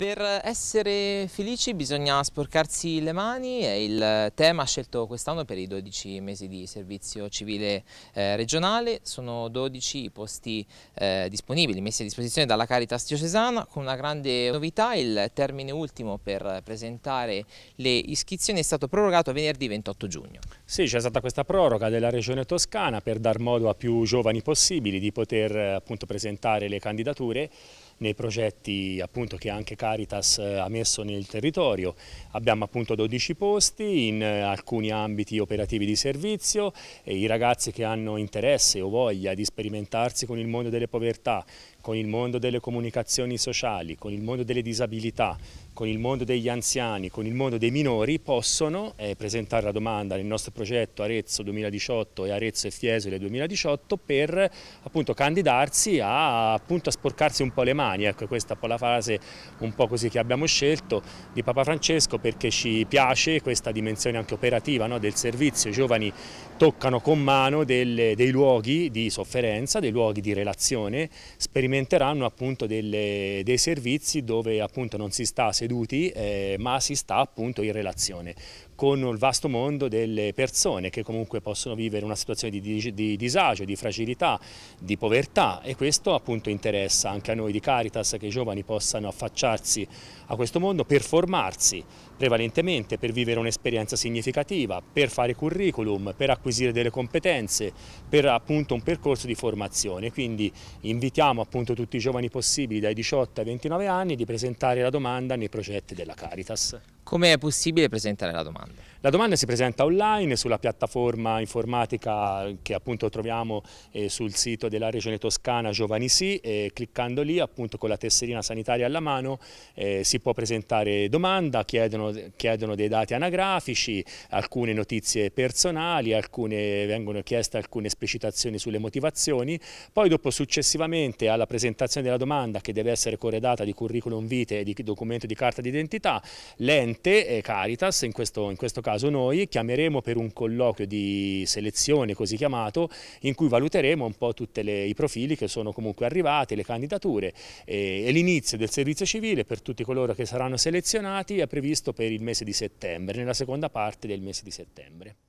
Per essere felici bisogna sporcarsi le mani, è il tema scelto quest'anno per i 12 mesi di servizio civile eh, regionale, sono 12 i posti eh, disponibili messi a disposizione dalla Caritas Diocesana con una grande novità, il termine ultimo per presentare le iscrizioni è stato prorogato a venerdì 28 giugno. Sì, c'è stata questa proroga della regione toscana per dar modo a più giovani possibili di poter eh, appunto presentare le candidature nei progetti appunto, che anche Caritas eh, ha messo nel territorio. Abbiamo appunto 12 posti in eh, alcuni ambiti operativi di servizio e i ragazzi che hanno interesse o voglia di sperimentarsi con il mondo delle povertà, con il mondo delle comunicazioni sociali, con il mondo delle disabilità, con il mondo degli anziani, con il mondo dei minori possono eh, presentare la domanda nel nostro progetto Arezzo 2018 e Arezzo e Fiesole 2018 per appunto candidarsi a, appunto, a sporcarsi un po' le mani umani. Ecco, questa è la frase un po' così che abbiamo scelto di Papa Francesco perché ci piace questa dimensione anche operativa no, del servizio. I giovani toccano con mano delle, dei luoghi di sofferenza, dei luoghi di relazione, sperimenteranno appunto delle, dei servizi dove appunto non si sta seduti eh, ma si sta appunto in relazione con il vasto mondo delle persone che comunque possono vivere una situazione di, di disagio, di fragilità, di povertà e questo appunto interessa anche a noi di Caritas che i giovani possano affacciarsi a questo mondo per formarsi prevalentemente, per vivere un'esperienza significativa, per fare curriculum, per acquisire delle competenze, per appunto un percorso di formazione. Quindi invitiamo appunto tutti i giovani possibili dai 18 ai 29 anni di presentare la domanda nei progetti della Caritas. Come è possibile presentare la domanda? La domanda si presenta online sulla piattaforma informatica che appunto troviamo eh, sul sito della Regione Toscana Giovani Sì e cliccando lì appunto con la tesserina sanitaria alla mano eh, si può presentare domanda, chiedono, chiedono, dei dati anagrafici, alcune notizie personali, alcune, vengono chieste alcune esplicitazioni sulle motivazioni, poi dopo successivamente alla presentazione della domanda che deve essere corredata di curriculum vitae e di documento di carta d'identità, l'ente eh, Caritas, in questo, in questo caso caso noi, chiameremo per un colloquio di selezione così chiamato in cui valuteremo un po' tutti i profili che sono comunque arrivati, le candidature e, eh, e l'inizio del servizio civile per tutti coloro che saranno selezionati è previsto per il mese di settembre, nella seconda parte del mese di settembre.